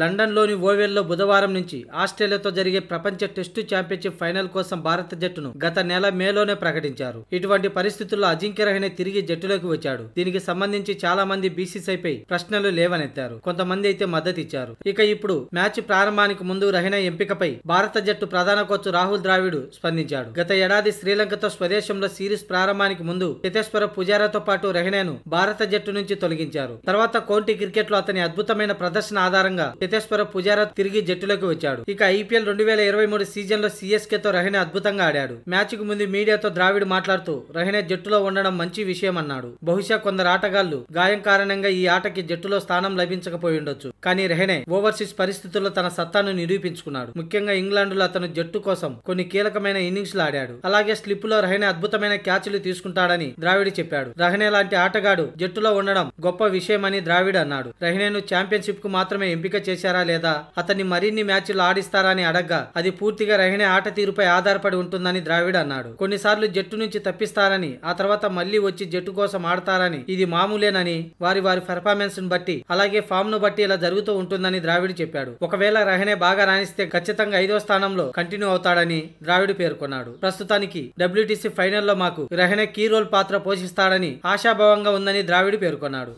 లండన్లోని ఓవెల్లో బుధవారం నుంచి ఆస్ట్రేలియాతో జరిగే ప్రపంచ టెస్టు ఛాంపియన్షిప్ ఫైనల్ కోసం భారత జట్టును గత నెల మేలోనే ప్రకటించారు ఇటువంటి పరిస్థితుల్లో అజింక్య రహనే తిరిగి జట్టులోకి వచ్చాడు దీనికి సంబంధించి చాలా మంది బీసీసీఐపై ప్రశ్నలు లేవనెత్తారు కొంతమంది అయితే మద్దతు ఇచ్చారు ఇక ఇప్పుడు మ్యాచ్ ప్రారంభానికి ముందు రహనే ఎంపికపై భారత జట్టు ప్రధాన కోచ్ రాహుల్ ద్రావిడ్ స్పందించాడు గత ఏడాది శ్రీలంకతో స్వదేశంలో సిరీస్ ప్రారంభానికి ముందు చితేశ్వర పుజారాతో పాటు రెహనేను భారత జట్టు నుంచి తొలగించారు తర్వాత కోంటి క్రికెట్లో అతని అద్భుతమైన ప్రదర్శన ఆధారంగా చేతేశ్వర పుజారా తిరిగి జట్టులోకి వచ్చాడు ఇక ఐపీఎల్ రెండు వేల ఇరవై మూడు సీజన్ లో సిఎస్కే తో రహనే అద్భుతంగా ఆడాడు మ్యాచ్ కు ముందు మీడియాతో ద్రావిడ్ మాట్లాడుతూ రహనే జట్టులో ఉండడం మంచి విషయం అన్నాడు బహుశా కొందరు ఆటగాళ్లు గాయం కారణంగా ఈ ఆటకి జట్టులో స్థానం లభించకపోయి ఉండొచ్చు కానీ రెహనే ఓవర్సీస్ పరిస్థితుల్లో తన సత్తాను నిరూపించుకున్నాడు ముఖ్యంగా ఇంగ్లాండ్ లో అతను జట్టు కోసం కొన్ని కీలకమైన ఇన్నింగ్స్ లో ఆడాడు అలాగే స్లిప్ లో రహనే అద్భుతమైన క్యాచ్లు తీసుకుంటాడని ద్రావిడ్ చెప్పాడు రహనే లాంటి ఆటగాడు జట్టులో ఉండడం గొప్ప విషయమని ద్రావిడ్ అన్నాడు రహనేను ఛాంపియన్షిప్ కు మాత్రమే ఎంపిక చేశారా లేదా అతన్ని మరిన్ని మ్యాచ్లు ఆడిస్తారా అని అడగ్గా అది పూర్తిగా రహణే ఆట తీరుపై ఆధారపడి ఉంటుందని ద్రావిడ్ అన్నాడు కొన్నిసార్లు జట్టు నుంచి తప్పిస్తారని ఆ తర్వాత మళ్లీ వచ్చి జట్టు కోసం ఆడతారని ఇది మామూలేనని వారి వారి పెర్ఫార్మెన్స్ ను బట్టి అలాగే ఫామ్ ను బట్టి ఇలా జరుగుతూ ఉంటుందని ద్రావిడ్ చెప్పాడు ఒకవేళ రహనే బాగా రాణిస్తే ఖచ్చితంగా ఐదో స్థానంలో కంటిన్యూ అవుతాడని ద్రావిడ్ పేర్కొన్నాడు ప్రస్తుతానికి డబ్ల్యూటీసీ ఫైనల్లో మాకు రహణే కీ రోల్ పాత్ర పోషిస్తాడని ఆశాభావంగా ఉందని ద్రావిడ్ పేర్కొన్నాడు